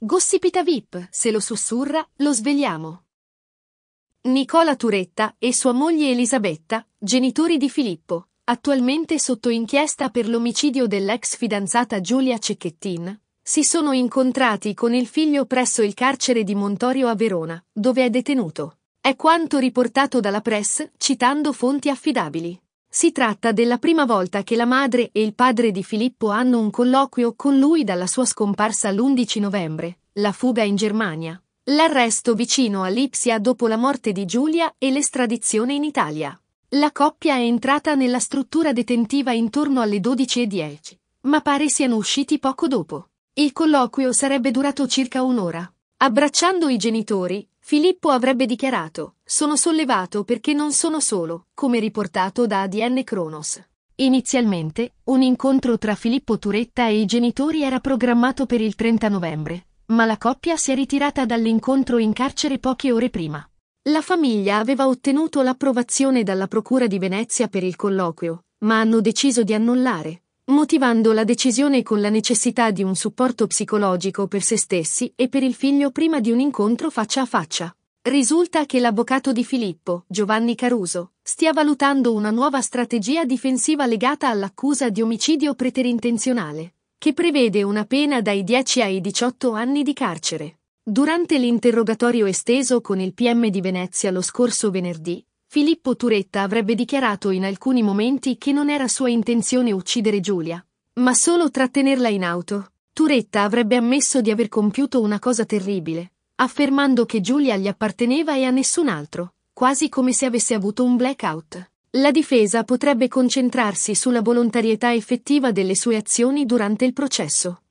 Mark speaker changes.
Speaker 1: Gossipita VIP, se lo sussurra, lo svegliamo. Nicola Turetta e sua moglie Elisabetta, genitori di Filippo, attualmente sotto inchiesta per l'omicidio dell'ex fidanzata Giulia Cecchettin, si sono incontrati con il figlio presso il carcere di Montorio a Verona, dove è detenuto. È quanto riportato dalla press, citando fonti affidabili. Si tratta della prima volta che la madre e il padre di Filippo hanno un colloquio con lui dalla sua scomparsa l'11 novembre, la fuga in Germania, l'arresto vicino a Lipsia dopo la morte di Giulia e l'estradizione in Italia. La coppia è entrata nella struttura detentiva intorno alle 12.10, ma pare siano usciti poco dopo. Il colloquio sarebbe durato circa un'ora. Abbracciando i genitori, Filippo avrebbe dichiarato, sono sollevato perché non sono solo, come riportato da ADN Kronos. Inizialmente, un incontro tra Filippo Turetta e i genitori era programmato per il 30 novembre, ma la coppia si è ritirata dall'incontro in carcere poche ore prima. La famiglia aveva ottenuto l'approvazione dalla Procura di Venezia per il colloquio, ma hanno deciso di annullare, motivando la decisione con la necessità di un supporto psicologico per se stessi e per il figlio prima di un incontro faccia a faccia. Risulta che l'avvocato di Filippo, Giovanni Caruso, stia valutando una nuova strategia difensiva legata all'accusa di omicidio preterintenzionale, che prevede una pena dai 10 ai 18 anni di carcere. Durante l'interrogatorio esteso con il PM di Venezia lo scorso venerdì, Filippo Turetta avrebbe dichiarato in alcuni momenti che non era sua intenzione uccidere Giulia, ma solo trattenerla in auto. Turetta avrebbe ammesso di aver compiuto una cosa terribile, affermando che Giulia gli apparteneva e a nessun altro, quasi come se avesse avuto un blackout. La difesa potrebbe concentrarsi sulla volontarietà effettiva delle sue azioni durante il processo.